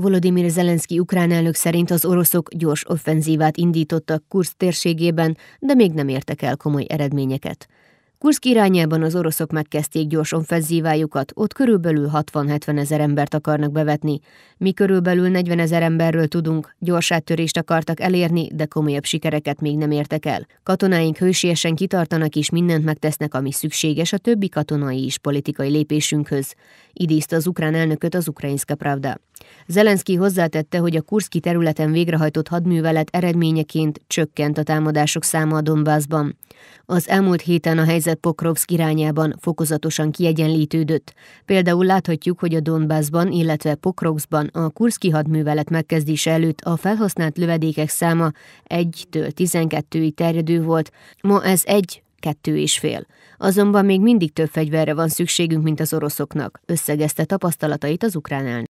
Volodymyr Zelenszky ukrán elnök szerint az oroszok gyors offenzívát indítottak Kursz térségében, de még nem értek el komoly eredményeket. Kurszk irányában az oroszok megkezdték gyors offenzívájukat, ott körülbelül 60-70 ezer embert akarnak bevetni. Mi körülbelül 40 ezer emberről tudunk, gyors áttörést akartak elérni, de komolyabb sikereket még nem értek el. Katonáink hősiesen kitartanak és mindent megtesznek, ami szükséges a többi katonai és politikai lépésünkhöz, idézte az ukrán elnököt az Ukrainska Pravda. Zelenszky hozzátette, hogy a kurszki területen végrehajtott hadművelet eredményeként csökkent a támadások száma a Donbassban. Az elmúlt héten a helyzet helyzet Pokrovsk irányában fokozatosan kiegyenlítődött. Például láthatjuk, hogy a Donbassban, illetve Pokrovskban a kurszki hadművelet megkezdése előtt a felhasznált lövedékek száma 1-től 12-ig terjedő volt, ma ez 1 kettő és fél. Azonban még mindig több fegyverre van szükségünk, mint az oroszoknak, összegezte tapasztalatait az ukrán